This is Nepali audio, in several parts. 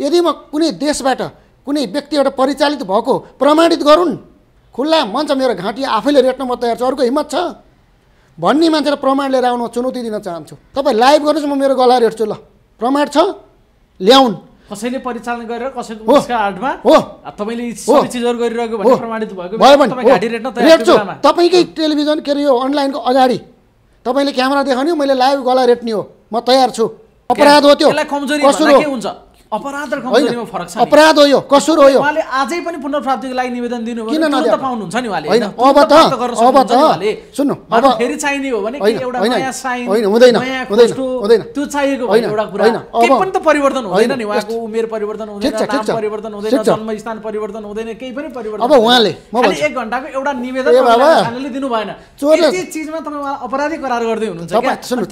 यदि म कुनै देशबाट कुनै व्यक्तिबाट परिचालित भएको प्रमाणित गरून् खुल्ला मन छ मेरो घाँटी आफैले रेट्न म तयार छु अर्को हिम्मत छ भन्ने मान्छेलाई प्रमाण लिएर आउनु चुनौती दिन चाहन्छु तपाईँ लाइभ गर्नुहोस् म मेरो गला रेट्छु ल प्रमाण छ ल्याउन् कसैले परिचालन गरेर कसैको आर्टमा हो चिजहरू गरिरहेको प्रमाणित भयो रेट्छु तपाईँकै टेलिभिजन के अरे यो अनलाइनको अगाडि तपाईँले क्यामेरा देखाउने मैले लाइभ गला रेट्ने हो म तयार छु अपराध हो त्यो कमजोरी हुन्छ अपराध र फरक छ अपराध हो यो कसुर हो यो उहाँले आजै पनि पुनर्प्राप्तिको लागि निवेदन दिनु किन नदिए पाउनुहुन्छ नि उहाँले होइन अब त अब त सुन्नु अब फेरि चाहिने हो भने एउटा नयाँ साइन होइन हुँदैन हुँदैन हुँदैन त्यो चाहिएको होइन एउटा कुरा केही पनि त परिवर्तन हुँदैन नि उहाँको उमेर परिवर्तन हुँदैन नाम परिवर्तन हुँदैन जन्मस्थान परिवर्तन हुँदैन केही पनि परिवर्तन अब उहाँले म भन्छु एक घण्टाको एउटा निवेदन उहाँले दिनु भएन त्यो चीजमा तपाईँ उहाँ अपराधी करार गर्दै हुनुहुन्छ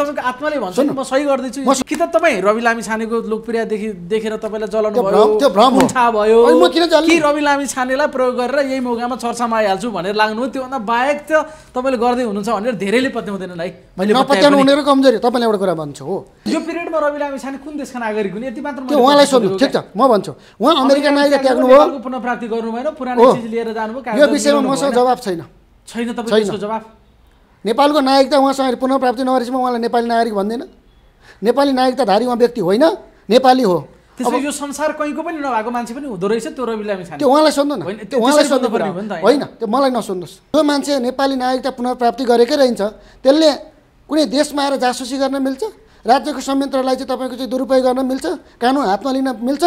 तपाईँको आत्माले भन्छ म सही गर्दैछु कि त तपाईँ रवि लामी छानेको लोकप्रियदेखि देखेर किनेर तपाईँलाई जलाउनु भयो भयो कि रवि लामी छानेलाई प्रयोग गरेर यही मौकामा चर्चामा आइहाल्छु भनेर लाग्नु त्योभन्दा बाहेक त तपाईँले गर्दै हुनुहुन्छ भनेर धेरैले पत्याउँदैनन् है मैले कमजोरी तपाईँले एउटा कुरा भन्छु हो यो पिरियडमा रवि लामी छाने कुन देशका नागरिक हुने यति मात्र उहाँलाई सोध्नु ठिक छ म भन्छु उहाँ अमेरिका नागरिक भयो पुनप्राप्ति गर्नु भएन पुरानो चिज लिएर जानुभयो यो विषयमा मसँग जवाब छैन छैन तपाईँको जवाब नेपालको नागरिकता उहाँसँग पुनप्राप्ति नगरेसम्म उहाँलाई नेपाली नागरिक भन्दैन नेपाली नागरिकताधारी उहाँ व्यक्ति होइन नेपाली हो त्यसो यो संसार कहीँको पनि नभएको मान्छे पनि हुँदो रहेछ त्यो रवि लामी त्यो उहाँलाई सोध्नु न त्यो उहाँलाई सोध्नु पर्ने होइन त्यो मलाई नसोध्नुहोस् त्यो मान्छे नेपाली नागरिकता पुनर्प्राप्ति गरेकै रहन्छ त्यसले कुनै देशमा आएर जासुसी गर्न मिल्छ राज्यको संयन्त्रलाई चाहिँ तपाईँको चाहिँ दुरुपयोग गर्न मिल्छ कानुन हातमा लिन मिल्छ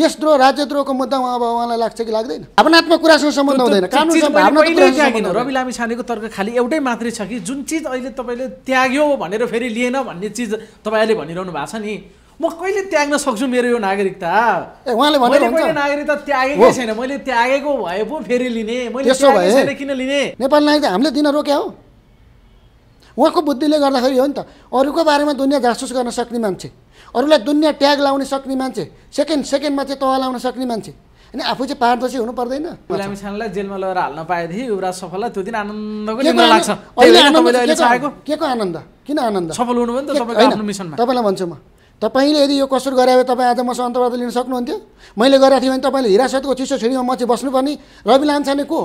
देशद्रोह राज्यद्रोहको मुद्दा उहाँ अब उहाँलाई लाग्छ कि लाग्दैन भावनात्मक कुरासँग सम्बन्ध हुँदैन कानुन रवि लामी छानेको तर्क खालि एउटै मात्रै छ कि जुन चिज अहिले तपाईँले त्याग्यो भनेर फेरि लिएन भन्ने चिज तपाईँले भनिरहनु भएको छ नि म कहिले त्याग्न सक्छु मेरो यो नागरिकता उहाँले मैले नागरिकता त्यागेकै छैन मैले त्यागेको भए पो फेरि लिने मैले किन लिने नेपाली नागरिक हामीले दिन रोक्या हो उहाँको बुद्धिले गर्दाखेरि हो नि त अरूको बारेमा दुनियाँ जासुस गर्न सक्ने मान्छे अरूलाई दुनियाँ ट्याग लाउन सक्ने मान्छे सेकेन्ड सेकेन्डमा चाहिँ तह लाउन सक्ने मान्छे अनि आफू चाहिँ पारदर्शी हुनु पर्दैन गुलामी छानालाई जेलमा लगेर हाल्न पाए थिए युवराज सफललाई त्यो दिन आनन्दको लाग्छ के को आनन्द किन आनन्द सफल हुनुभयो नि त तपाईँलाई भन्छु म तपाईँले यदि यो कसुर गरे भए तपाईँ आज मसँग अन्तर्वाद लिन सक्नुहुन्थ्यो मैले गरेको थिएँ भने तपाईँले हिरासतको चिसो छिडीमा चाहिँ बस्नुपर्ने रवि लान्छाले को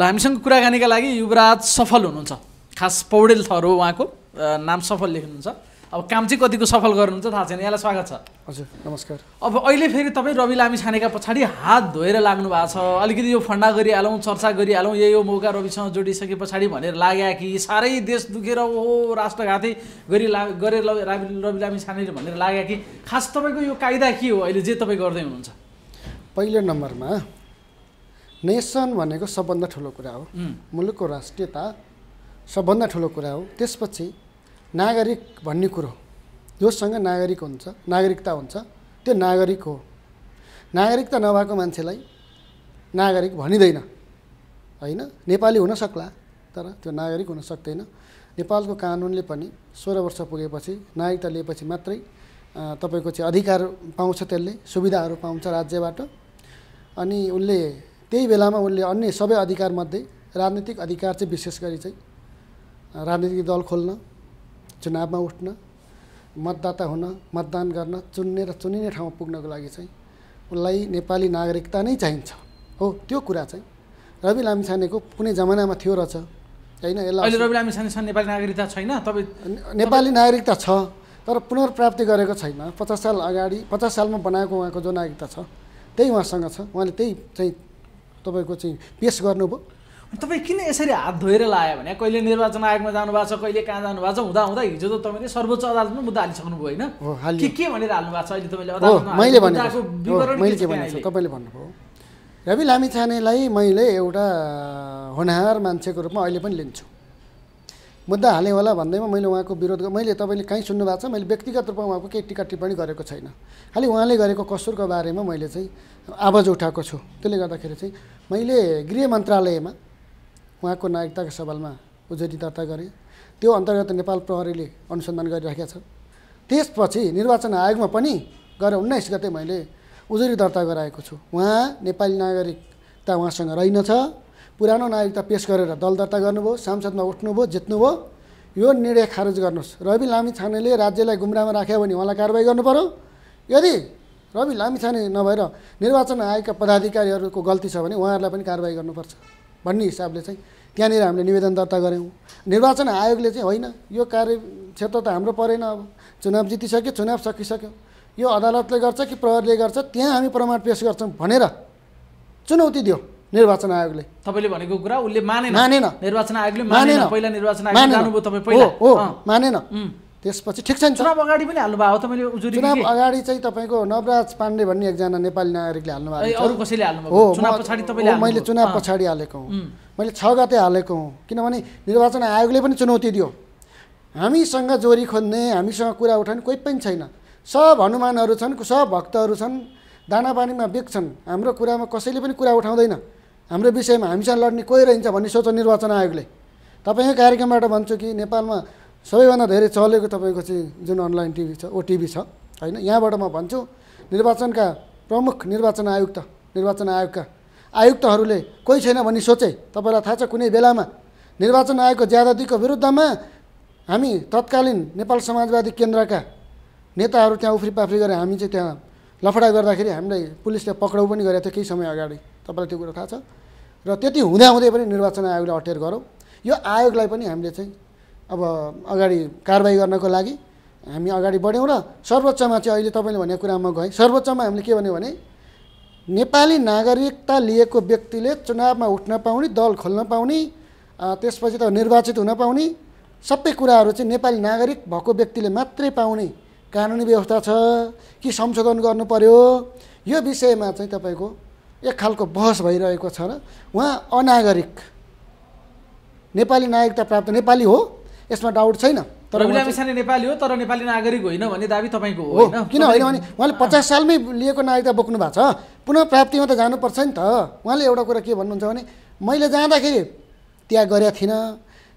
ल हामीसँग कुराकानीका लागि युवराज सफल हुनुहुन्छ खास पौडेल थर हो उहाँको नाम सफल लेख्नुहुन्छ अब काम चाहिँ कतिको सफल गर्नुहुन्छ थाहा छैन यहाँलाई स्वागत छ हजुर नमस्कार अब अहिले फेरि तपाईँ रवि लामी छानेका पछाडि हात धोएर लाग्नु भएको छ अलिकति यो फन्डा गरिहालौँ चर्चा गरिहालौँ यही यो मौका रविसँग जोडिसके पछाडि भनेर लाग्यो कि साह्रै देश दुखेर ओहो राष्ट्रघाती गरी ला गरेर रवि रवि लामी छाने भनेर लाग्यो कि खास तपाईँको यो कायदा के हो अहिले जे तपाईँ गर्दै हुनुहुन्छ पहिलो नम्बरमा नेसन भनेको सबभन्दा ठुलो कुरा हो मुलुकको राष्ट्रियता सबभन्दा ठुलो कुरा हो त्यसपछि नागरिक भन्ने कुरो जोसँग नागरिक हुन्छ नागरिकता हुन्छ त्यो नागरिक हो नागरिकता नभएको मान्छेलाई नागरिक भनिँदैन होइन नेपाली हुनसक्ला तर त्यो नागरिक हुन सक्दैन नेपालको कानुनले पनि सोह्र वर्ष पुगेपछि नागरिकता लिएपछि मात्रै तपाईँको चाहिँ अधिकार पाउँछ त्यसले सुविधाहरू पाउँछ राज्यबाट अनि उनले त्यही बेलामा उनले अन्य सबै अधिकारमध्ये राजनीतिक अधिकार चाहिँ विशेष गरी चाहिँ राजनीतिक दल खोल्न चुनावमा उठ्न मतदाता हुन मतदान गर्न चुन्ने र चुनिने ठाउँमा पुग्नको लागि चाहिँ उसलाई नेपाली नागरिकता नै चाहिन्छ हो त्यो कुरा चाहिँ रवि लामिछानेको कुनै जमानामा थियो रहेछ होइन यसलाई रवि लामिछानेसँग नेपाली नागरिकता छैन तपाईँ नेपाली नागरिकता छ तर पुनर्प्राप्ति गरेको छैन पचास साल अगाडि पचास सालमा बनाएको उहाँको जो नागरिकता छ त्यही उहाँसँग छ उहाँले त्यही चाहिँ तपाईँको चाहिँ पेस गर्नुभयो तपाईँ किन यसरी हात धोएर लायो भने कहिले निर्वाचन आयोगमा जानुभएको छ कहिले कहाँ जानुभएको छ हुँदा हुँदा हिजो त तपाईँले सर्वोच्च अदालतमा मुद्दा हालिसक्नुभयो होइन के के भनेर हाल्नु भएको छ अहिले तपाईँले तपाईँले भन्नुभयो रवि लामिछानेलाई मैले एउटा होनहार मान्छेको रूपमा अहिले पनि लिन्छु मुद्दा होला भन्दैमा मैले उहाँको विरोध मैले तपाईँले कहीँ सुन्नु भएको छ मैले व्यक्तिगत रूपमा उहाँको केही टिका टिप्पणी गरेको छैन खालि उहाँले गरेको कसुरको बारेमा मैले चाहिँ आवाज उठाएको छु त्यसले गर्दाखेरि चाहिँ मैले गृह मन्त्रालयमा उहाँको नागरिकताको सवालमा उजुरी दर्ता गरे त्यो अन्तर्गत नेपाल प्रहरीले अनुसन्धान गरिराखेका छ त्यसपछि निर्वाचन आयोगमा पनि गएर उन्नाइस गते मैले उजुरी दर्ता गराएको छु उहाँ नेपाली नागरिकता उहाँसँग रहेनछ पुरानो नागरिकता पेस गरेर दल दर्ता गर्नुभयो सांसदमा उठ्नुभयो जित्नुभयो यो निर्णय खारेज गर्नुहोस् रवि लामी छानेले राज्यलाई गुमरामा राख्यो भने उहाँलाई कारवाही पऱ्यो यदि रवि लामी छाने नभएर निर्वाचन आयोगका पदाधिकारीहरूको गल्ती छ भने उहाँहरूलाई पनि कारवाही गर्नुपर्छ भन्ने हिसाबले चाहिँ त्यहाँनिर हामीले निवेदन दर्ता गऱ्यौँ निर्वाचन आयोगले चाहिँ होइन यो कार्यक्षेत्र त हाम्रो परेन अब चुनाव जितिसक्यो चुनाव सकिसक्यो यो अदालतले गर्छ कि प्रहरीले गर्छ त्यहाँ हामी प्रमाण पेस गर्छौँ भनेर चुनौती दियो निर्वाचन आयोगले तपाईँले भनेको कुरा उसले मानेन मानेन निर्वाचन आयोगले मानेन पहिला निर्वाचन आयोग मानेन त्यसपछि ठिक छ चुनाव अगाडि पनि हाल्नुभएको तपाईँले उजुरी चुनाव अगाडि चाहिँ तपाईँको नवराज पाण्डे भन्ने एकजना नेपाली नागरिकले हाल्नु हो मैले चुनाव पछाडि हालेको हुँ मैले छ गते हालेको हुँ किनभने निर्वाचन आयोगले पनि चुनौती दियो हामीसँग जोरी खोज्ने हामीसँग कुरा उठाउने कोही पनि छैन सब हनुमानहरू छन् सब भक्तहरू छन् दाना पानीमा बेग्छन् हाम्रो कुरामा कसैले पनि कुरा उठाउँदैन हाम्रो विषयमा हामीसँग लड्ने कोही रहन्छ भन्ने सोच निर्वाचन आयोगले तपाईँकै कार्यक्रमबाट भन्छु कि नेपालमा सबैभन्दा धेरै चलेको तपाईँको चाहिँ जुन अनलाइन टिभी छ ओटिभी छ होइन यहाँबाट म भन्छु निर्वाचनका प्रमुख निर्वाचन आयुक्त निर्वाचन आयोगका आयुक्तहरूले कोही छैन भन्ने सोचे तपाईँलाई थाहा छ कुनै बेलामा निर्वाचन आयोगको ज्यादातीको विरुद्धमा हामी तत्कालीन नेपाल समाजवादी केन्द्रका नेताहरू त्यहाँ उफ्री पाफ्री गरेर हामी चाहिँ त्यहाँ लफडा गर्दाखेरि हामीलाई पुलिसले पक्राउ पनि गरेको थियो केही समय अगाडि तपाईँलाई त्यो कुरो थाहा छ र त्यति हुँदाहुँदै पनि निर्वाचन आयोगलाई अटेर गरौँ यो आयोगलाई पनि हामीले चाहिँ अब अगाडि कारवाही गर्नको लागि हामी अगाडि बढ्यौँ र सर्वोच्चमा चाहिँ अहिले तपाईँले भनेको कुरामा गएँ सर्वोच्चमा हामीले के भन्यो भने नेपाली नागरिकता लिएको व्यक्तिले चुनावमा उठ्न पाउने दल खोल्न पाउने त्यसपछि त निर्वाचित हुन पाउने सबै कुराहरू चाहिँ नेपाली नागरिक भएको व्यक्तिले मात्रै पाउने कानुनी व्यवस्था छ कि संशोधन गर्नु पर्यो यो विषयमा चाहिँ तपाईँको एक खालको बहस भइरहेको छ र उहाँ अनागरिक नेपाली नागरिकता प्राप्त नेपाली हो यसमा डाउट छैन तर मिसाने नेपाली हो तर नेपाली नागरिक होइन भन्ने दाबी तपाईँको हो किन होइन भने उहाँले पचास सालमै लिएको नागरिकता बोक्नु भएको छ पुनः प्राप्तिमा त जानुपर्छ नि त उहाँले एउटा कुरा के भन्नुहुन्छ भने मैले जाँदाखेरि त्याग गरेका थिइनँ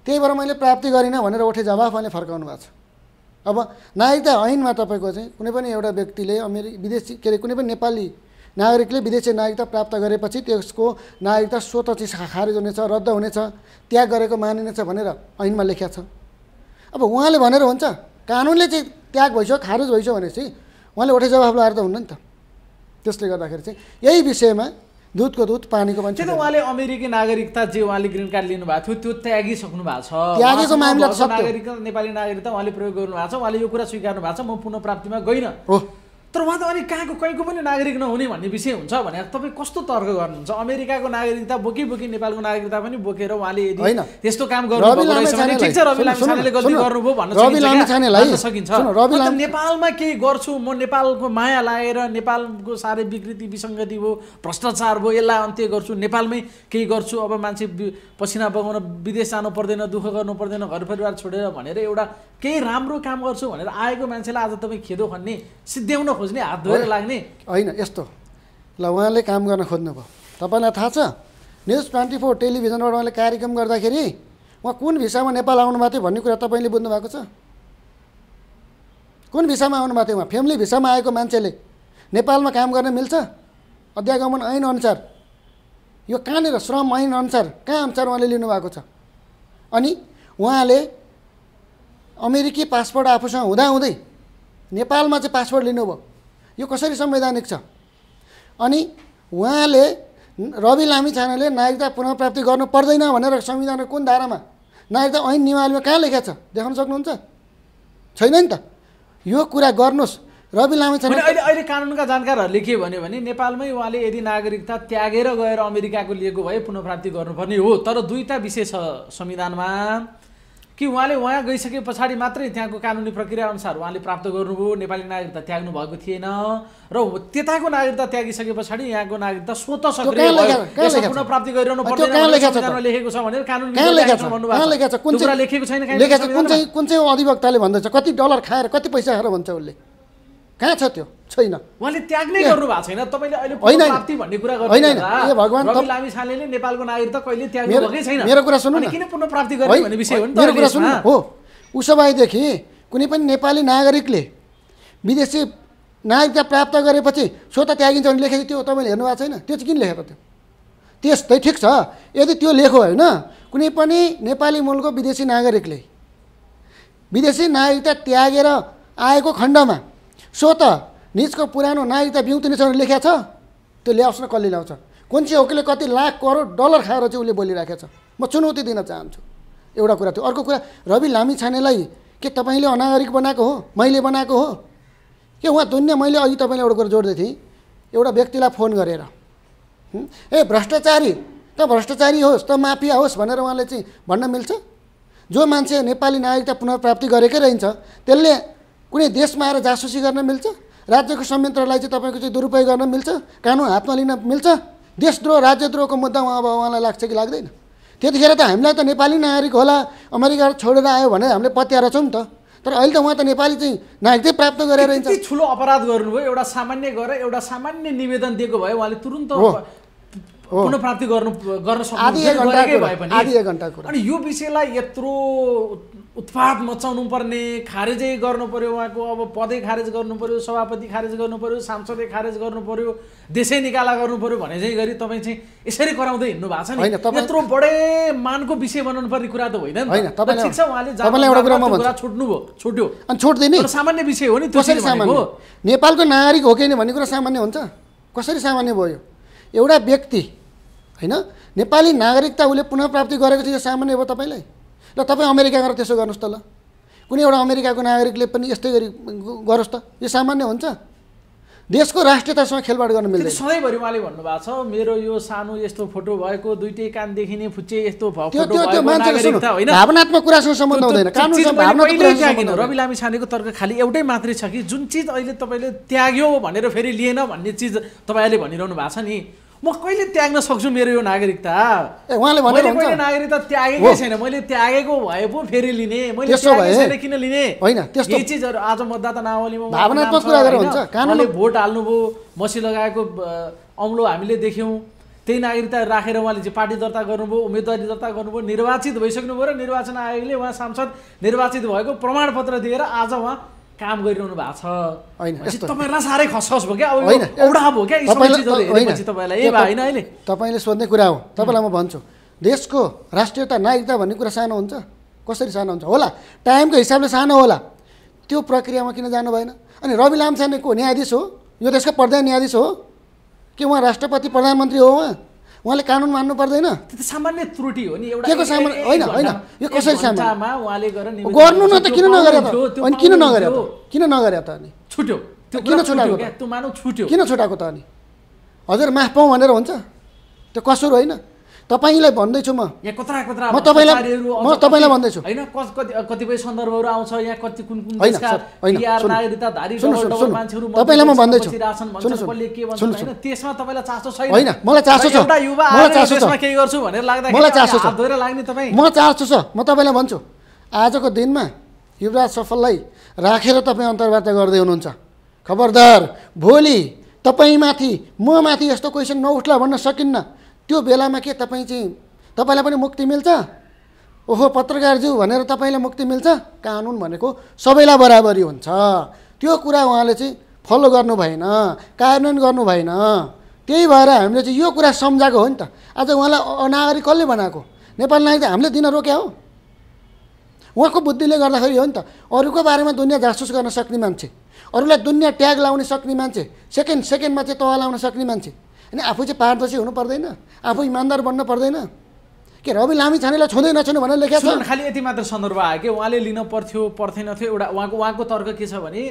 त्यही भएर मैले प्राप्ति गरिनँ भनेर उठे जवाफ उहाँले फर्काउनु भएको छ अब नागरिकता ऐनमा तपाईँको चाहिँ कुनै पनि एउटा व्यक्तिले अमेरि विदेशी के अरे कुनै पनि नेपाली नागरिकले विदेशी नागरिकता प्राप्त गरेपछि त्यसको नागरिकता स्वतः चाहिँ खारेज हुनेछ रद्द हुनेछ त्याग गरेको मानिनेछ भनेर ऐनमा लेखिया छ अब उहाँले भनेर हुन्छ कानुनले चाहिँ त्याग भइसक्यो खारेज भइसक्यो भनेपछि उहाँले एउटै जवाफ लगाएर त हुन्न नि त त्यसले गर्दाखेरि चाहिँ यही विषयमा दुधको दुध पानीको मान्छे उहाँले अमेरिकी नागरिकता जे उहाँले ग्रिन कार्ड लिनुभएको थियो त्यो त्यागिसक्नु भएको छ त्यागेको मामिला नागरिकता नेपाली नागरिकता उहाँले प्रयोग गर्नु भएको छ उहाँले यो कुरा स्वीकार्नु भएको छ म पुनः प्राप्तिमा गइनँ हो तर उहाँ त अनि कहाँको कहीँको पनि नागरिक नहुने भन्ने विषय हुन्छ भने तपाईँ कस्तो तर्क गर्नुहुन्छ अमेरिकाको नागरिकता बोकी बोकी नेपालको नागरिकता पनि बोकेर उहाँले होइन त्यस्तो काम गर्नु नेपालमा केही गर्छु म नेपालको माया लागेर नेपालको साह्रै विकृति विसङ्गति भयो भ्रष्टाचार भयो यसलाई अन्त्य गर्छु नेपालमै केही गर्छु अब मान्छे पसिना बगाउन विदेश जानु पर्दैन दुःख गर्नु पर्दैन घर परिवार छोडेर भनेर एउटा केही राम्रो काम गर्छु भनेर आएको मान्छेलाई आज तपाईँ खेदो खन्ने सिद्ध्याउन खोज्ने हात धोएर लाग्ने होइन यस्तो ल उहाँले काम गर्न खोज्नुभयो तपाईँलाई थाहा छ न्युज ट्वेन्टी फोर टेलिभिजनबाट उहाँले कार्यक्रम गर्दाखेरि उहाँ कुन भिसामा नेपाल आउनुभएको थियो भन्ने कुरा तपाईँले बुझ्नु भएको छ कुन भिसामा आउनुभएको थियो उहाँ फ्यामिली भिसामा आएको मान्छेले नेपालमा काम गर्न मिल्छ अध्यागमन ऐनअनुसार यो कहाँनिर श्रम ऐनअनुसार कहाँ अनुसार उहाँले लिनुभएको छ अनि उहाँले अमेरिकी पासपोर्ट आफूसँग हुँदाहुँदै नेपालमा चाहिँ पासपोर्ट लिनुभयो यो कसरी संवैधानिक छ अनि उहाँले रवि लामी छानाले नागरिकता प्राप्ति गर्नु पर्दैन भनेर संविधानको कुन धारामा नागरिकता ऐन निवालीमा कहाँ लेखेको छ देखाउन सक्नुहुन्छ छैन नि त यो कुरा गर्नुहोस् रवि लामी छाना अहिले अहिले कानुनका जानकारहरूले के भन्यो भने नेपालमै उहाँले यदि नागरिकता त्यागेर गएर अमेरिकाको लिएको भए पुनप्राप्ति गर्नुपर्ने हो तर दुईवटा विषय छ संविधानमा कि उहाँले उहाँ गइसके पछाडि मात्रै त्यहाँको कानुनी प्रक्रिया अनुसार उहाँले प्राप्त गर्नुभयो नेपाली नागरिकता त्याग्नु भएको थिएन र त्यताको नागरिकता त्यागिसके पछाडि यहाँको नागरिकता स्वत सक्रिय पुनः प्राप्ति गरिरहनु पर्दैन लेखेको छ भनेर कानुन लेखेको छैन कुन चाहिँ अधिवक्ताले भन्दैछ कति डलर खाएर कति पैसा खाएर भन्छ उसले कहाँ छ त्यो छैन उहाँले त्याग नै गर्नु भएको छैन तपाईँले अहिले प्राप्ति भन्ने कुरा गर्नु होइन ए भगवान् रवि लामिछानेले नेपालको नागरिकता कहिले त्याग गरेकै छैन मेरो कुरा सुन्नु किन पुनर्प्राप्ति गर्ने भन्ने विषय हो नि मेरो कुरा सुन्नु हो उसो भएदेखि कुनै पनि नेपाली नागरिकले विदेशी नागरिकता प्राप्त गरेपछि स्वत त्यागिन्छ भने लेखेको त्यो तपाईँले हेर्नु भएको छैन त्यो चाहिँ किन लेखेको त्यो त्यस्तै ठिक छ यदि त्यो लेखो होइन कुनै पनि नेपाली मूलको विदेशी नागरिकले विदेशी नागरिकता त्यागेर आएको खण्डमा सो त निजको पुरानो नागरिकता बिउ छ लेखेको छ त्यो ल्याओस् न कसले ल्याउँछ कुन चाहिँ हो किले कति लाख करोड डलर खाएर चाहिँ उसले बोलिराखेको छ म चुनौती दिन चाहन्छु एउटा कुरा थियो अर्को कुरा रवि लामी छानेलाई के तपाईँले अनागरिक बनाएको हो मैले बनाएको हो के उहाँ दुनियाँ मैले अघि तपाईँले एउटा कुरा जोड्दै थिएँ एउटा व्यक्तिलाई फोन गरेर ए भ्रष्टाचारी त भ्रष्टाचारी होस् त माफिया होस् भनेर उहाँले चाहिँ भन्न मिल्छ जो मान्छे नेपाली नागरिकता पुनर्प्राप्ति गरेकै रहन्छ त्यसले कुनै देशमा आएर जासुसी गर्न मिल्छ राज्यको संयन्त्रलाई चाहिँ तपाईँको चाहिँ दुरुपयोग गर्न मिल्छ कानुन हातमा लिन मिल्छ देशद्रोह राज्यद्रोहको मुद्दा उहाँ अब उहाँलाई लाग्छ कि लाग्दैन त्यतिखेर त हामीलाई त नेपाली नागरिक होला अमेरिका छोडेर आयो भनेर हामीले पत्याएर छौँ नि त तर अहिले त उहाँ त नेपाली चाहिँ नागरिकै प्राप्त गरेर ठुलो अपराध गर्नुभयो एउटा सामान्य गरेर एउटा सामान्य निवेदन दिएको भए उहाँले तुरन्त पुनप्राप्ति गर्नु गर्न सक्नु आधी एक घन्टा अनि यो विषयलाई यत्रो उत्पाद मचाउनु पर्ने खारेजै गर्नु पऱ्यो उहाँको अब पदै खारेज गर्नु पऱ्यो सभापति खारेज गर्नु पर्यो सांसदै खारेज गर्नु पऱ्यो देशै निकाला गर्नु पर्यो भने चाहिँ गरी तपाईँ चाहिँ यसरी कराउँदै हिँड्नु भएको छ नि यत्रो बडे मानको विषय बनाउनु पर्ने कुरा त होइन ठिक छ उहाँले कुरा छुट्नुभयो छुट्यो अनि छुट्दैन सामान्य विषय हो नि कसरी सामान्य हो नेपालको नागरिक हो कि भन्ने कुरा सामान्य हुन्छ कसरी सामान्य भयो एउटा व्यक्ति होइन नेपाली नागरिकता उसले पुनः प्राप्ति गरेको थियो यो सामान्य भयो तपाईँलाई ल तपाईँ अमेरिका गएर त्यसो गर्नुहोस् त ल कुनै एउटा अमेरिकाको नागरिकले पनि यस्तै गरी गरोस् त यो सामान्य हुन्छ देशको राष्ट्रियतासँग खेलबाड गर्न मिल्दैन सधैँभरि उहाँले भन्नुभएको छ मेरो यो सानो यस्तो फोटो भएको दुइटै कान देखिने फुच्चे यस्तो भावनात्मक कुरासँग सम्बन्ध हुँदैन रवि लामी छानेको तर्क खालि एउटै मात्रै छ कि जुन चिज अहिले तपाईँले त्याग्यो भनेर फेरि लिएन भन्ने चिज तपाईँहरूले भनिरहनु भएको छ नि म कहिले त्याग्न सक्छु मेरो यो नागरिकता उहाँले नागरिकता त्यागेकै छैन मैले त्यागेको भए पो फेरि लिने मैले छैन किन लिने होइन त्यस्तो चिजहरू आज मतदाता नावलीमा भोट हाल्नुभयो मसी लगाएको औँलो हामीले देख्यौँ त्यही नागरिकता राखेर उहाँले चाहिँ पार्टी दर्ता गर्नुभयो उम्मेदवारी दर्ता गर्नुभयो निर्वाचित भइसक्नुभयो र निर्वाचन आयोगले उहाँ सांसद निर्वाचित भएको प्रमाणपत्र दिएर आज उहाँ काम गरिरहनु भएको छ तपाईँलाई साह्रै खसखस भयो क्या भयो क्या तपाईँले सोध्ने कुरा हो तपाईँलाई म भन्छु देशको राष्ट्रियता नागरिकता भन्ने कुरा सानो हुन्छ कसरी सानो हुन्छ होला टाइमको हिसाबले सानो होला त्यो प्रक्रियामा किन जानु भएन अनि रवि लामसानेको न्यायाधीश हो यो देशको प्रधान न्यायाधीश हो कि उहाँ राष्ट्रपति प्रधानमन्त्री हो उहाँ उहाँले कानुन मान्नु पर्दैन त्यो त सामान्य त्रुटि हो नि एउटा के सामान्य होइन होइन यो कसरी सामान्य उहाँले गरेर गर्नु न त किन नगरे त अनि किन नगरे त किन नगरे त अनि छुट्यो त्यो किन छुटाएको त्यो मानव छुट्यो किन छुटाएको त अनि हजुर माफ पाउँ भनेर हुन्छ त्यो कसुर होइन तपाईँलाई भन्दैछु म यहाँ कत्रा कत्रा म तपाईँलाई म तपाईँलाई भन्दैछु होइन कतिपय सन्दर्भहरू आउँछ यहाँ कति कुन कुन नागरिकताधारी मान्छेहरू तपाईँलाई म भन्दैछु त्यसमा तपाईँलाई चासो छैन होइन मलाई चासो छ मलाई चासो छ केही गर्छु भनेर लाग्दा मलाई चासो छ लाग्ने तपाईँ म चासो छ म तपाईँलाई भन्छु आजको दिनमा युवराज सफललाई राखेर तपाईँ अन्तर्वार्ता गर्दै हुनुहुन्छ खबरदार भोलि तपाईँमाथि म माथि यस्तो क्वेसन नउठ्ला भन्न सकिन्न त्यो बेलामा के तपाईँ चाहिँ तपाईँलाई पनि मुक्ति मिल्छ ओहो पत्रकारज्यू भनेर तपाईँलाई मुक्ति मिल्छ कानुन भनेको सबैलाई बराबरी हुन्छ त्यो कुरा उहाँले चाहिँ फलो गर्नु भएन कार्यान्वयन गर्नु भएन त्यही भएर हामीले चाहिँ यो कुरा सम्झाएको हो नि त आज उहाँलाई अनागरिक कसले बनाएको नेपाल नागरिक हामीले दिन रोक्या हो उहाँको बुद्धिले गर्दाखेरि हो नि त अरूको बारेमा दुनियाँ जासुस गर्न सक्ने मान्छे अरूलाई दुनियाँ ट्याग लाउन सक्ने मान्छे सेकेन्ड सेकेन्डमा चाहिँ तह लाउन सक्ने मान्छे होइन आफू चाहिँ पारदर्शी हुनु पर्दैन आफू इमान्दार बन्न पर्दैन के रवि लामी छानेलाई छोँदै भनेर लेखेको छ खालि यति मात्र सन्दर्भ आयो कि उहाँले लिन पर्थ्यो पर्थेन थियो एउटा उहाँको उहाँको तर्क के छ भने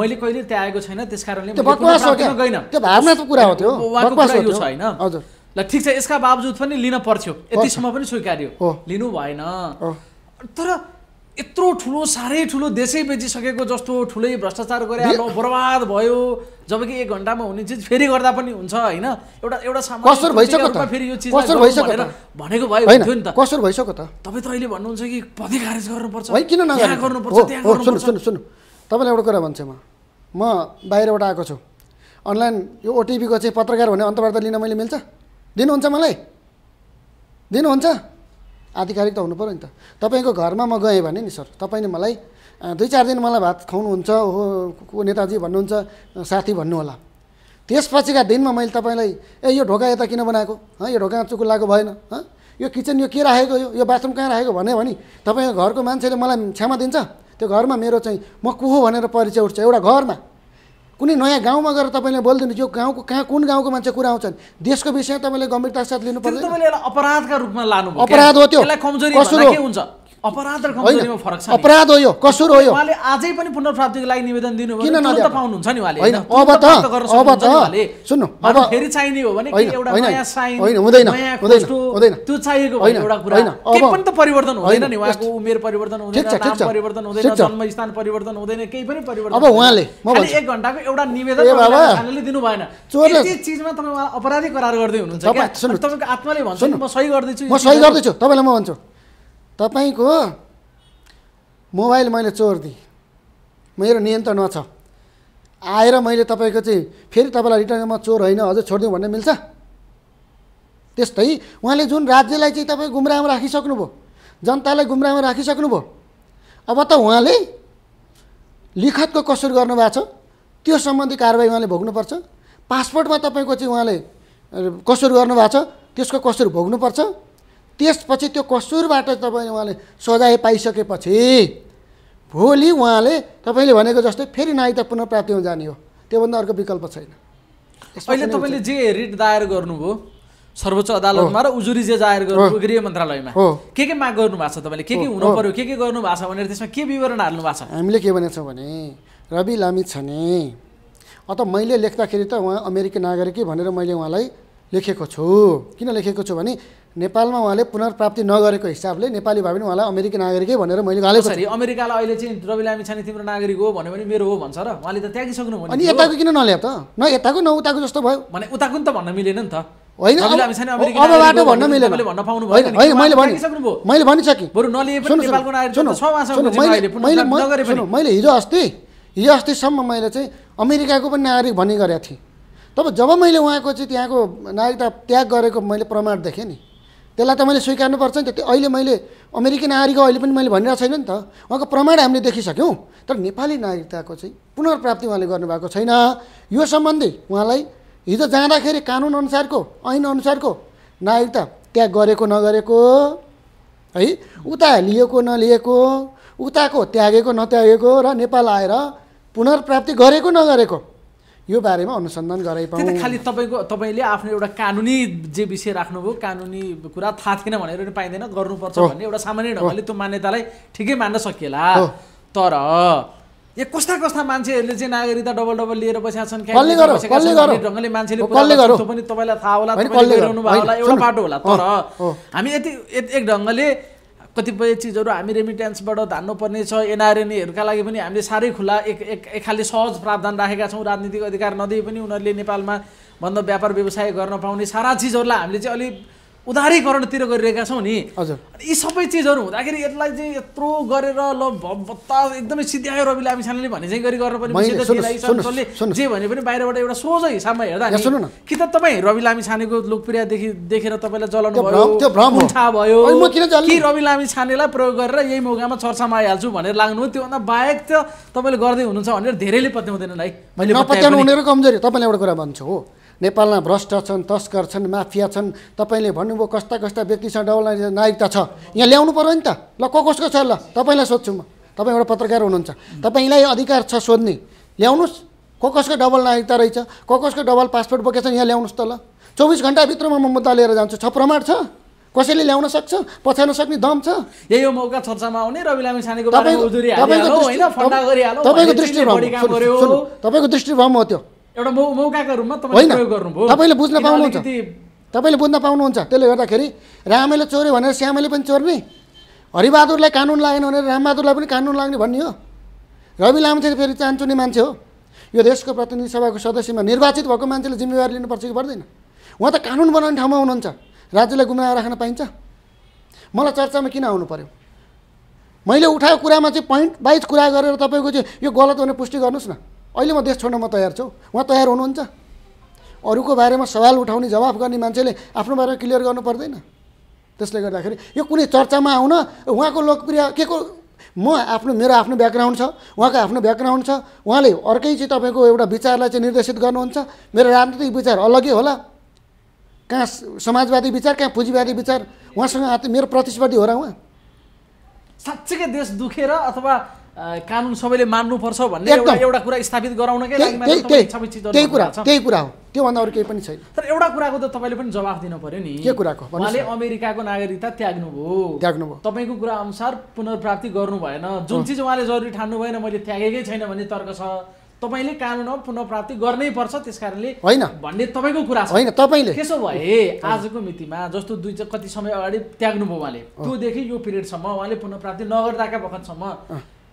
मैले कहिले त्यागेको छैन त्यस कारणले त्यो भावनाको कुरा हो त्यो छैन हजुर ल ठिक छ यसका बावजुद पनि लिन पर्थ्यो यतिसम्म पनि स्वीकार्यो लिनु भएन तर यत्रो ठुलो साह्रै ठुलो देशै बेचिसकेको जस्तो ठुलै भ्रष्टाचार गरे बर्बाद भयो जबकि एक घन्टामा हुने चिज फेरि गर्दा पनि हुन्छ होइन एउटा एउटा कसर भइसक्यो त फेरि यो चिज कसर भइसक्यो त भनेको भयो हुन्थ्यो नि त कसर भइसक्यो त तपाईँ त अहिले भन्नुहुन्छ कि पदे खारेज गर्नुपर्छ है किन गर्नुपर्छ सुन सुन सुन तपाईँलाई एउटा कुरा भन्छु म म बाहिरबाट आएको छु अनलाइन यो ओटिपीको चाहिँ पत्रकार भने अन्तर्वार्ता लिन मैले मिल्छ दिनुहुन्छ मलाई दिनुहुन्छ आधिकारिक त हुनु पऱ्यो नि त तपाईँको घरमा म गएँ भने नि सर तपाईँले मलाई दुई चार दिन मलाई भात खुवाउनुहुन्छ हो को नेताजी भन्नुहुन्छ साथी भन्नुहोला त्यसपछिका दिनमा मैले तपाईँलाई ए यो ढोका यता किन बनाएको है यो ढोका चुकुलाको भएन यो किचन यो के राखेको यो यो बाथरुम कहाँ राखेको भन्यो भने तपाईँको घरको मान्छेले मलाई क्षमा दिन्छ त्यो घरमा मेरो चाहिँ म को हो भनेर परिचय उठ्छ एउटा घरमा कुनै नयाँ गाउँमा गएर तपाईँले बोलिदिनु यो गाउँको कहाँ कुन गाउँको मान्छे कुरा आउँछन् देशको विषय तपाईँले गम्भीरता साथ लिनु पर्छ अपराधका रूपमा लानु अपराध हो त्यो कसुर अपराध र कमजोरीमा फरक छ अपराध हो यो कसुर हो यो उहाँले आजै पनि पुनर्प्राप्तिको लागि निवेदन दिनुभयो किन नदिए पाउनुहुन्छ नि उहाँले होइन अब त अब त सुन्नु अब फेरि चाहिने हो भने एउटा नयाँ साइन होइन हुँदैन हुँदैन हुँदैन त्यो चाहिएको होइन एउटा कुरा होइन केही पनि त परिवर्तन हुँदैन नि उहाँको उमेर परिवर्तन हुँदैन नाम परिवर्तन हुँदैन जन्मस्थान परिवर्तन हुँदैन केही पनि परिवर्तन अब उहाँले एक घन्टाको एउटा निवेदन खानेले दिनु भएन यति चिजमा तपाईँ उहाँ अपराधी करार गर्दै हुनुहुन्छ तपाईँको आत्माले भन्छ म सही गर्दैछु म सही गर्दैछु तपाईँलाई म भन्छु तपाईँको मोबाइल मैले चोर दिएँ मेरो नियन्त्रणमा छ आएर मैले तपाईँको चाहिँ फेरि तपाईँलाई रिटर्न म चोर होइन अझै छोडिदिउँ भन्ने मिल्छ त्यस्तै उहाँले जुन राज्यलाई चाहिँ तपाईँ गुमरामा राखिसक्नुभयो जनतालाई गुमरामा राखिसक्नुभयो अब त उहाँले लिखतको कसुर गर्नुभएको छ त्यो सम्बन्धी कारवाही उहाँले भोग्नुपर्छ पासपोर्टमा तपाईँको चाहिँ उहाँले कसुर गर्नुभएको छ त्यसको कसुर भोग्नुपर्छ त्यसपछि त्यो कसुरबाट तपाईँले उहाँले सजाय पाइसकेपछि भोलि उहाँले तपाईँले भनेको जस्तै फेरि नायिता पुनर्प्राप्तिमा जाने हो त्योभन्दा अर्को विकल्प छैन अहिले तपाईँले जे रिट दायर गर्नुभयो सर्वोच्च अदालतमा र उजुरी जे दायर गर्नुभयो गृह मन्त्रालयमा के के माग गर्नु भएको छ तपाईँले के के हुनु पर्यो के के गर्नु भएको छ भनेर त्यसमा के विवरण हाल्नु भएको छ हामीले के भनेको छौँ भने रवि लामी नि अत मैले लेख्दाखेरि त उहाँ अमेरिकी नागरिकी भनेर मैले उहाँलाई लेखेको छु किन लेखेको छु भने नेपालमा उहाँले पुनर्प्राप्ति नगरेको हिसाबले नेपाली भए पनि उहाँलाई अमेरिकी नागरिकै भनेर मैले गाले छु अमेरिकालाई अहिले चाहिँ रवि लामिछाने तिम्रो नागरिक हो भने भने मेरो हो भन्छ र उहाँले त त्यागिसक्नु भयो अनि यताको किन नल्याए त न यताको न उताको जस्तो भयो भने उताको नि त भन्न मिलेन नि त होइन अबबाट भन्न मिलेन भन्न पाउनु भएन होइन मैले भनिसक्नुभयो मैले भनिसकेँ बरु नलिए पनि नेपालको नागरिक मैले हिजो अस्ति हिजो अस्तिसम्म मैले चाहिँ अमेरिकाको पनि नागरिक भनी गरेको थिएँ तब जब मैले उहाँको चाहिँ त्यहाँको नागरिकता त्याग गरेको मैले प्रमाण देखेँ नि त्यसलाई त मैले स्वीकार्नुपर्छ नि त त्यो अहिले मैले अमेरिकी नागरिकको अहिले पनि मैले भनिरहेको छैन नि त उहाँको प्रमाण हामीले देखिसक्यौँ तर नेपाली नागरिकताको चाहिँ पुनर्प्राप्ति उहाँले गर्नुभएको छैन यो सम्बन्धी उहाँलाई हिजो जाँदाखेरि कानुनअनुसारको ऐनअनुसारको नागरिकता त्याग गरेको नगरेको है उता लिएको नलिएको उताको त्यागेको नत्यागेको र नेपाल आएर पुनर्प्राप्ति गरेको नगरेको यो बारेमा अनुसन्धान गराइपाउँ त्यो खालि तपाईँको तपाईँले आफ्नो एउटा कानुनी जे विषय राख्नुभयो कानुनी कुरा थाहा थिएन भनेर पनि पाइँदैन गर्नुपर्छ भन्ने एउटा सामान्य ढङ्गले त्यो मान्यतालाई ठिकै मान्न सकिएला तर ए कस्ता कस्ता मान्छेहरूले चाहिँ नागरिकता डबल डबल लिएर बसेका छन् ढङ्गले मान्छेले पनि तपाईँलाई थाहा होला होला एउटा बाटो होला तर हामी यति एक ढङ्गले कतिपय चिजहरू हामी रेमिटेन्सबाट धान्नुपर्ने छ एनआरएनएहरूका लागि पनि हामीले साह्रै खुला एक एक एक खाले सहज प्रावधान राखेका छौँ राजनीतिक अधिकार नदिए पनि उनीहरूले नेपालमा भन्दा व्यापार व्यवसाय गर्न पाउने सारा चिजहरूलाई हामीले चाहिँ अलिक उदारीकरणतिर गरिरहेका छौँ नि हजुर यी सबै चिजहरू हुँदाखेरि यसलाई चाहिँ यत्रो गरेर ल बत्ता एकदमै सिद्ध्यायो रवि लामिछानेले भने चाहिँ गरी गर्न पनि जे भने पनि बाहिरबाट एउटा सोझ हिसाबमा हेर्दा कि त तपाईँ रवि लामिछानेको लोकप्रियदेखि देखेर तपाईँलाई जलाउनु भयो थाहा भयो कि रवि लामिछानेलाई प्रयोग गरेर यही मौकामा चर्चामा आइहाल्छु भनेर लाग्नु त्योभन्दा बाहेक त तपाईँले गर्दै हुनुहुन्छ भनेर धेरैले पत्याउँदैन है मैले कमजोरी तपाईँलाई एउटा कुरा भन्छु हो नेपालमा भ्रष्ट छन् तस्कर छन् माफिया छन् तपाईँले भन्नुभयो कस्ता कस्ता व्यक्तिसँग डबल नागरिकता छ यहाँ ल्याउनु पऱ्यो नि त ल को कसको छ ल तपाईँलाई सोध्छु म तपाईँ एउटा पत्रकार हुनुहुन्छ तपाईँलाई अधिकार छ सोध्ने ल्याउनुहोस् को कसको डबल नागरिकता रहेछ को कसको डबल पासपोर्ट बोकेछ यहाँ ल्याउनुहोस् त ल चौबिस घन्टाभित्रमा म मुद्दा लिएर जान्छु छ प्रमाण छ कसैले ल्याउन सक्छ पछ्याउन सक्ने दम छ यही हो मौका चर्चामा आउने रवि लामिछानेको तपाईँको दृष्टिभ्रम हो त्यो एउटा तपाईँले बुझ्न पाउनुहुन्छ तपाईँले बुझ्न पाउनुहुन्छ त्यसले गर्दाखेरि रामैले चोर्यो भनेर श्यामाले पनि चोर्ने हरिबहादुरलाई कानुन लागेन भनेर रामबहादुरलाई पनि कानुन लाग्ने भन्ने हो रवि लामा चाहिँ फेरि चान्चुने मान्छे हो यो देशको प्रतिनिधि सभाको सदस्यमा निर्वाचित भएको मान्छेले जिम्मेवारी लिनुपर्छ कि पर्दैन उहाँ त कानुन बनाउने ठाउँमा हुनुहुन्छ राज्यलाई गुमाएर राख्न पाइन्छ मलाई चर्चामा किन आउनु पऱ्यो मैले उठाएको कुरामा चाहिँ पोइन्ट वाइज कुरा गरेर तपाईँको चाहिँ यो गलत हुने पुष्टि गर्नुहोस् न अहिले म देश छोड्न म तयार छु उहाँ तयार हुनुहुन्छ अरूको बारेमा सवाल उठाउने जवाफ गर्ने मान्छेले आफ्नो बारेमा क्लियर गर्नु पर्दैन त्यसले गर्दाखेरि यो कुनै चर्चामा आउन उहाँको लोकप्रिय के को म आफ्नो मेरो आफ्नो ब्याकग्राउन्ड छ उहाँको आफ्नो ब्याकग्राउन्ड छ उहाँले अर्कै चाहिँ तपाईँको एउटा विचारलाई चाहिँ निर्देशित गर्नुहुन्छ मेरो राजनीतिक विचार अलगै होला कहाँ समाजवादी विचार कहाँ पुँजीवादी विचार उहाँसँग मेरो प्रतिस्पर्धी हो र उहाँ साँच्चीकै देश दुखेर अथवा कानुन सबैले मान्नुपर्छ भन्ने एउटा एउटा कुरा स्थापित गराउन त्यही कुरा त्यही कुरा हो त्योभन्दा अरू केही पनि छैन तर एउटा कुराको त तपाईँले पनि जवाफ दिनु पर्यो नि के कुराको उहाँले अमेरिकाको नागरिकता त्याग्नुभयो त्याग्नुभयो तपाईँको कुरा अनुसार पुनर्प्राप्ति गर्नु भएन जुन चिज उहाँले जरुरी ठान्नु भएन मैले त्यागेकै छैन भन्ने तर्क छ तपाईँले कानुनमा पुनर्प्राप्ति गर्नै पर्छ त्यस कारणले होइन भन्ने तपाईँको कुरा छ होइन तपाईँले त्यसो भए आजको मितिमा जस्तो दुई कति समय अगाडि त्याग्नुभयो उहाँले त्योदेखि यो पिरियडसम्म उहाँले पुनर्प्राप्ति नगर्दाका बखतसम्म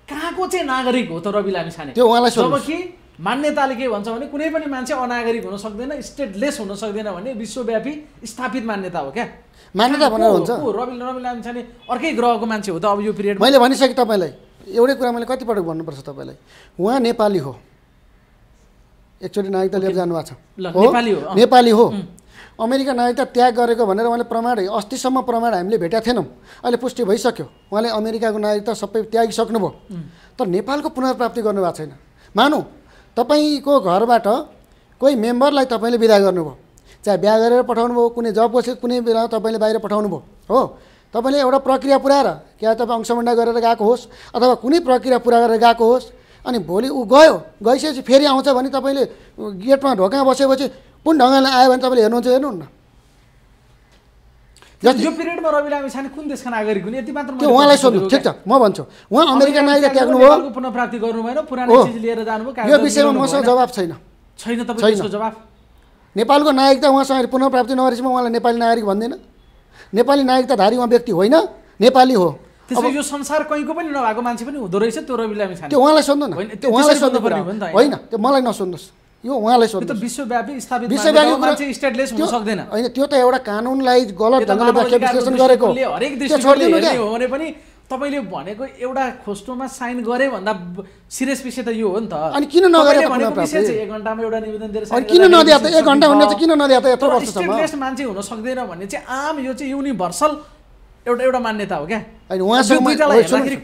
कहाँको चाहिँ नागरिक हो त रवि लामिछाने त्यो उहाँलाई कि मान्यताले के भन्छ भने कुनै पनि मान्छे अनागरिक हुन सक्दैन स्टेटलेस हुन सक्दैन भने विश्वव्यापी स्थापित मान्यता हो क्या मान्यता भनेर हुन्छ रवि रवि लामिछाने अर्कै ग्रहको मान्छे हो त अब यो पिरियड मैले भनिसकेँ तपाईँलाई एउटै कुरा मैले कतिपटक भन्नुपर्छ तपाईँलाई उहाँ नेपाली हो एकचोटि नागरिकता लिएर जानुभएको छ नेपाली हो नेपाली हो अमेरिका नागरिकता त्याग गरेको भनेर उहाँले प्रमाण अस्तिसम्म प्रमाण हामीले भेटेका थिएनौँ अहिले पुष्टि भइसक्यो उहाँले अमेरिकाको नागरिकता सबै त्यागिसक्नुभयो तर नेपालको पुनर्प्राप्ति गर्नुभएको छैन मानौँ तपाईँको घरबाट कोही मेम्बरलाई तपाईँले विदा गर्नुभयो चाहे बिहा गरेर पठाउनु भयो कुनै जब बसेर कुनै बेला तपाईँले बाहिर पठाउनु भयो हो तपाईँले एउटा प्रक्रिया पुऱ्याएर क्या तपाईँ अंशमण्डा गरेर गएको होस् अथवा कुनै प्रक्रिया पुरा गरेर गएको होस् अनि भोलि ऊ गयो गइसकेपछि फेरि आउँछ भने तपाईँले गेटमा ढोका बसेपछि कुन ढङ्गले आयो भने तपाईँले हेर्नुहुन्छ हेर्नुहुन्न यो पिरियडमा रवि लामी छाने कुन देशका नागरिक हुन् यति मात्र त्यो उहाँलाई सोध्नु ठिक छ म भन्छु उहाँ अमेरिका नागरिक त्याग्नु हो पुनप्राप्ति गर्नु भएन पुरानो चिज लिएर जानुभयो यो विषयमा मसँग जवाब छैन छैन तपाईँको जवाफ नेपालको नागरिकता उहाँसँग पुनप्राप्ति नगरेसम्म उहाँलाई नेपाली नागरिक भन्दैन नेपाली नागरिकताधारी उहाँ व्यक्ति होइन नेपाली हो त्यसो यो संसार कहीँको पनि नभएको मान्छे पनि हुँदो रहेछ त्यो रवि लामी छाने त्यो उहाँलाई सोध्नु न त्यो उहाँलाई सोध्नु पर्ने होइन त्यो मलाई नसोध्नुहोस् यो उहाँलाई सोध्नु विश्वव्यापी स्थापित सक्दैन होइन त्यो त एउटा कानुनलाई गलत ढङ्गले व्याख्या गरेको हो भने पनि तपाईँले भनेको एउटा खोस्टोमा साइन गरे भन्दा सिरियस विषय त यो हो नि त अनि किन नगरे एक एउटा किन किन मान्छे हुन सक्दैन भन्ने चाहिँ आम यो चाहिँ युनिभर्सल एउटा एउटा मान्यता हो क्या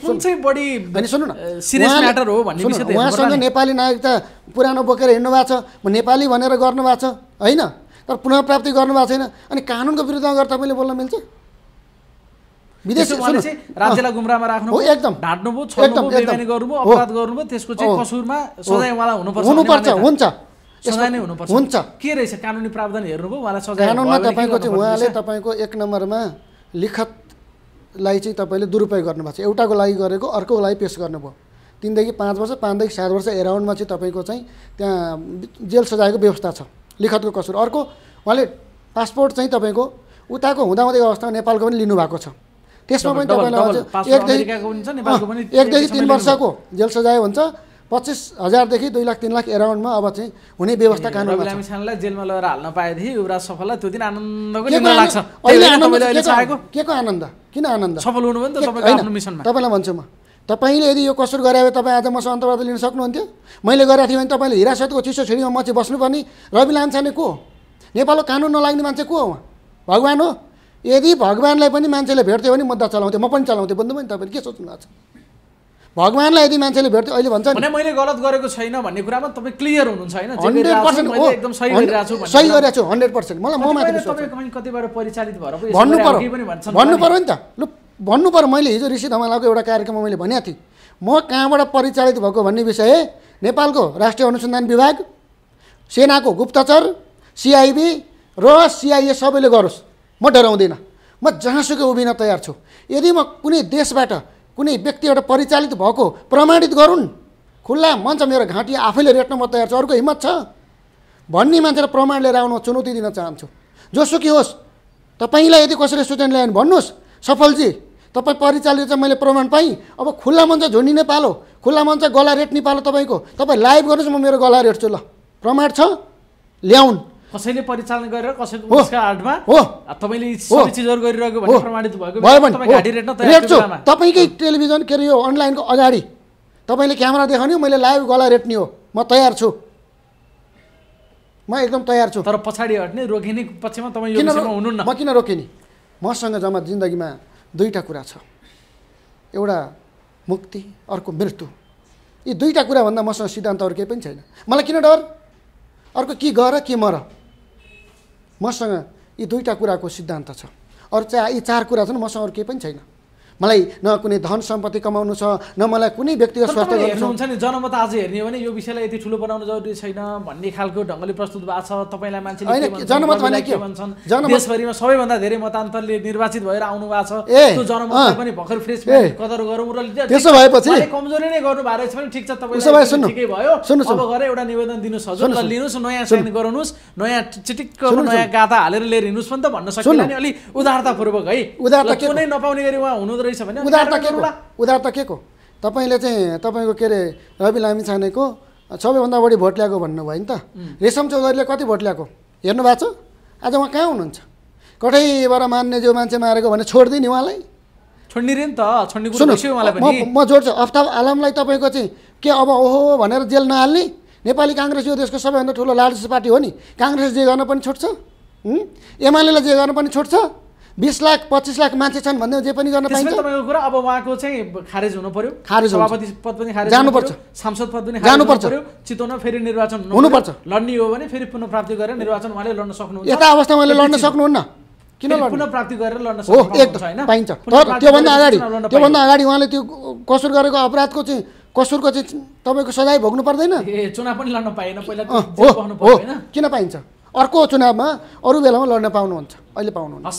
कुन चाहिँ हो भन्ने उहाँसँग नेपाली नागरिकता पुरानो बोकेर हिँड्नु भएको छ म नेपाली भनेर गर्नुभएको छ होइन तर पुनःप्राप्ति गर्नुभएको छैन अनि कानुनको विरुद्धमा गएर तपाईँले बोल्न मिल्छ राज्यलाई गुमरामा राख्नु एकदम ढाँट्नुभयो त्यसको चाहिँ कसुरमा सजाय उहाँलाई हुनुपर्छ हुनुपर्छ हुन्छ सजाय नै हुनुपर्छ हुन्छ के रहेछ कानुनी प्रावधान हेर्नुभयो उहाँलाई सजाय कानुनमा तपाईँको चाहिँ उहाँले तपाईँको एक नम्बरमा लिखतलाई चाहिँ तपाईँले दुरुपयोग गर्नुभएको छ एउटाको लागि गरेको अर्कोको लागि पेस गर्नुभयो तिनदेखि पाँच वर्ष पाँचदेखि सात वर्ष एराउन्डमा चाहिँ तपाईँको चाहिँ त्यहाँ जेल सजायको व्यवस्था छ लिखतको कसुर अर्को उहाँले पासपोर्ट चाहिँ तपाईँको उताको हुँदाहुँदै अवस्थामा नेपालको पनि लिनुभएको छ त्यसमा पनि तपाईँलाई एकदेखि एकदेखि तिन वर्षको जेल सजाय हुन्छ पच्चिस हजारदेखि दुई लाख तिन लाख एराउन्डमा अब चाहिँ हुने व्यवस्था कानुनलाई जेलमा लगेर हाल्न पाएको युवराज सफललाई त्यो दिन के को आनन्द किन आनन्द सफल हुनुभयो नि त तपाईँलाई भन्छु म तपाईँले यदि यो कसुर गरे तपाईँ आज मसँग अन्तर्वाद लिन सक्नुहुन्थ्यो मैले गरेको थिएँ भने तपाईँले हिरासतको चिसो छिडीमा म चाहिँ बस्नुपर्ने रवि लामछाने को नेपालको कानुन नलाग्ने मान्छे को हो भगवान् हो यदि भगवान्लाई पनि मान्छेले भेट्थ्यो भने मुद्दा चलाउँथ्यो म पनि चलाउँथेँ बुझ्नु नि तपाईँले के सोच्नु भएको छ भगवान्लाई यदि मान्छेले भेट्थ्यो अहिले भन्छ नि मैले गलत गरेको छैन भन्ने कुरामा तपाईँ क्लियर हुनुहुन्छ होइन हन्ड्रेड पर्सेन्ट सही गरिरहेको छु हन्ड्रेड पर्सेन्ट मलाई म भन्नु पर्यो भन्नु पर्यो नि त लु भन्नु पऱ्यो मैले हिजो ऋषि धमालाको एउटा कार्यक्रममा मैले भनेको थिएँ म कहाँबाट परिचालित भएको भन्ने विषय नेपालको राष्ट्रिय अनुसन्धान विभाग सेनाको गुप्तचर सिआइबी र सिआइए सबैले गरोस् म डराउँदिनँ म जहाँसुकै उभिन तयार छु यदि म कुनै देशबाट कुनै व्यक्तिबाट परिचालित भएको प्रमाणित गरून् खुल्ला मञ्च मेरो घाँटी आफैले रेट्न म तयार छु अर्को हिम्मत छ भन्ने मान्छेलाई प्रमाण लिएर आउन चुनौती दिन चाहन्छु जोसुकी होस् तपाईँलाई यदि कसैले सूचना ल्यायो भने भन्नुहोस् सफलजी तपाईँ परिचालित चाहिँ मैले प्रमाण पाएँ अब खुल्ला मञ्च झुन्डिने पालो खुल्ला मञ्च गला रेट पालो तपाईँको तपाईँ लाइभ गर्नुहोस् म मेरो गला रेट्छु ल प्रमाण छ ल्याउन् कसैले परिचालन गरेर कसैको आर्टमा हो तपाईँले चिजहरू गरिरहेको प्रमाणित भयो भने तपाईँकै टेलिभिजन के अरे यो अनलाइनको अगाडि तपाईँले क्यामेरा देखाउने मैले लाइभ गला रेट्ने हो म तयार छु म एकदम तयार छु तर पछाडि हट्ने रोकिने पक्षमा तपाईँ किन हुनुहुन्न म किन रोकिने मसँग जम्मा जिन्दगीमा दुईवटा कुरा छ एउटा मुक्ति अर्को मृत्यु यी दुईवटा कुराभन्दा मसँग सिद्धान्त सिद्धान्तहरू केही पनि छैन मलाई किन डर अर्को के गर के मर मसँग यी दुईवटा कुराको सिद्धान्त छ अरू चाहिँ यी चार कुरा छन् मसँग अरू केही पनि छैन मलाई न कुनै धन सम्पत्ति कमाउनु छ न मलाई कुनै व्यक्तिगत स्वास्थ्य हेर्नुहुन्छ नि जनमत आज हेर्ने हो भने यो विषयलाई यति ठुलो बनाउनु जरुरी छैन भन्ने खालको ढङ्गले प्रस्तुत भएको छ तपाईँलाई मान्छेले जनमत भने के भन्छन् देशभरिमा सबैभन्दा धेरै मतान्तरले निर्वाचित भएर आउनु भएको छ त्यो जनमत पनि भर्खर फ्रेस कदर गरौँ र त्यसो भएपछि कमजोरी नै गर्नु भएको रहेछ भने ठिक छ तपाईँ ठिकै भयो अब गरेर एउटा निवेदन दिनुहोस् हजुर ल लिनुहोस् नयाँ साइन गराउनुहोस् नयाँ चिटिक्क नयाँ गाथा हालेर लिएर हिँड्नुहोस् पनि त भन्न सकिन्छ नि अलिक उदारतापूर्वक है उदारता कुनै नपाउने गरी उहाँ हुनु रहेछ भने उदारता के को उदारता के को तपाईँले चाहिँ तपाईँको के अरे रवि लामी छानेको सबैभन्दा बढी भोट ल्याएको भन्नुभयो नि त रेशम चौधरीले कति भोट ल्याएको हेर्नु भएको छ आज उहाँ कहाँ हुनुहुन्छ कठैबाट मान्ने जो मान्छे मारेको भने छोडिदिने उहाँलाई छोड्ने नि त म जोड्छु अफ्ताब आलमलाई तपाईँको चाहिँ के अब ओहो भनेर जेल नहाल्ने नेपाली काङ्ग्रेस यो देशको सबैभन्दा ठुलो लार्जेस्ट पार्टी हो नि काङ्ग्रेस जे गर्न पनि छुट्छ एमआलएलाई जे गर्न पनि छुट्छ बिस लाख पच्चिस लाख मान्छे छन् भन्ने जे पनि गर्न पाइन्छ तपाईँको कुरा अब उहाँको चाहिँ खारेज हुनु पर्यो खारेज सभापति पद पनि खारेज जानुपर्छ सांसद पद पनि जानुपर्छ चितवनमा फेरि निर्वाचन हुनुपर्छ लड्ने हो भने फेरि पुनप्राप्ति गरेर निर्वाचन उहाँले लड्न सक्नुहुन्छ यता अवस्थामा उहाँले लड्न सक्नुहुन्न किन पुनप्राप्ति गरेर लड्न हो होइन पाइन्छ तर त्योभन्दा अगाडि त्योभन्दा अगाडि उहाँले त्यो कसुर गरेको अपराधको चाहिँ कसुरको चाहिँ तपाईँको सजाय भोग्नु पर्दैन ए चुनाव पनि लड्न पाएन पहिला किन पाइन्छ अर्को चुनावमा अरू बेलामा लड्न पाउनुहुन्छ अहिले पाउनुहुन्छ